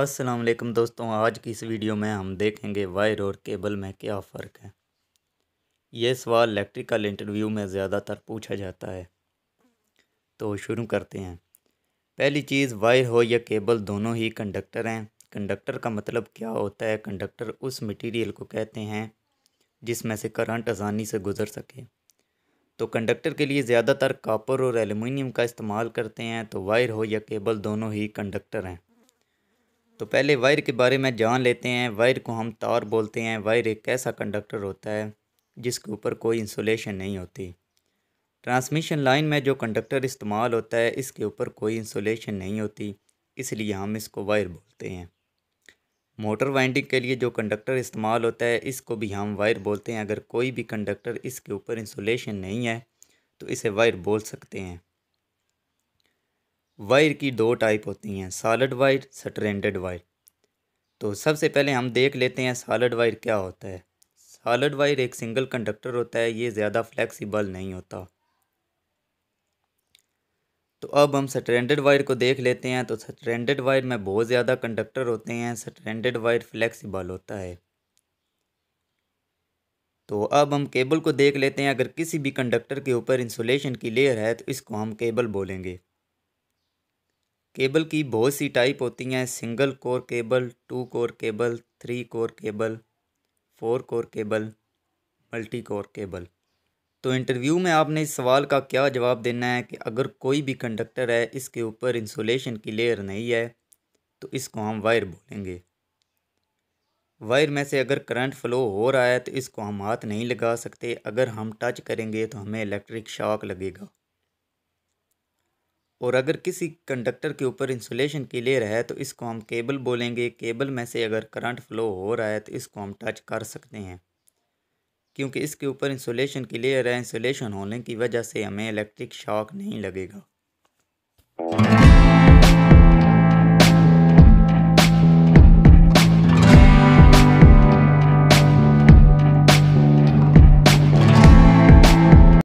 असलम दोस्तों आज की इस वीडियो में हम देखेंगे वायर और केबल में क्या फ़र्क है ये सवाल इलेक्ट्रिकल इंटरव्यू में ज़्यादातर पूछा जाता है तो शुरू करते हैं पहली चीज़ वायर हो या केबल दोनों ही कंडक्टर हैं कंडक्टर का मतलब क्या होता है कंडक्टर उस मटेरियल को कहते हैं जिसमें से करंट आसानी से गुजर सके तो कंडक्टर के लिए ज़्यादातर कापर और एलुमिनियम का इस्तेमाल करते हैं तो वायर हो या केबल दोनों ही कंडक्टर हैं तो पहले वायर के बारे में जान लेते हैं वायर को हम तार बोलते हैं वायर एक ऐसा कंडक्टर होता है जिसके ऊपर कोई इंसुलेशन नहीं होती ट्रांसमिशन लाइन में जो कंडक्टर इस्तेमाल होता है इसके ऊपर कोई इंसुलेशन नहीं होती इसलिए हम इसको वायर बोलते हैं मोटर वाइंडिंग के लिए जो कंडक्टर इस्तेमाल होता है इसको भी हम वायर बोलते हैं अगर कोई भी कंडक्टर इसके ऊपर इंसुलेशन नहीं है तो इसे वायर बोल सकते हैं वायर की दो टाइप होती हैं सॉलिड वायर स्ट्रेंडेड वायर तो सबसे पहले हम देख लेते हैं सॉलिड वायर क्या होता है सॉलिड वायर एक सिंगल कंडक्टर होता है ये ज़्यादा फ्लेक्सिबल नहीं होता तो अब हम स्ट्रेंडेड वायर को देख लेते हैं तो स्ट्रेंडेड वायर में बहुत ज़्यादा कंडक्टर होते हैं स्ट्रेंडेड वायर फ्लेक्सिबल होता है तो अब हम केबल को देख लेते हैं अगर किसी भी कंडक्टर के ऊपर इंसुलेशन की लेयर है तो इसको हम केबल बोलेंगे केबल की बहुत सी टाइप होती हैं single core cable two core cable three core cable four core cable multi core cable तो इंटरव्यू में आपने इस सवाल का क्या जवाब देना है कि अगर कोई भी कंडक्टर है इसके ऊपर इंसुलेशन की लेयर नहीं है तो इसको हम वायर बोलेंगे वायर में से अगर करंट फ्लो हो रहा है तो इसको हम हाथ नहीं लगा सकते अगर हम टच करेंगे तो हमें इलेक्ट्रिक शॉक लगेगा और अगर किसी कंडक्टर के ऊपर इंसुलेशन क्लियर है तो इसको हम केबल बोलेंगे केबल में से अगर करंट फ्लो हो रहा है तो इसको हम टच कर सकते हैं क्योंकि इसके ऊपर इंसुलेशन क्लियर है इंसुलेशन होने की वजह से हमें इलेक्ट्रिक शॉक नहीं लगेगा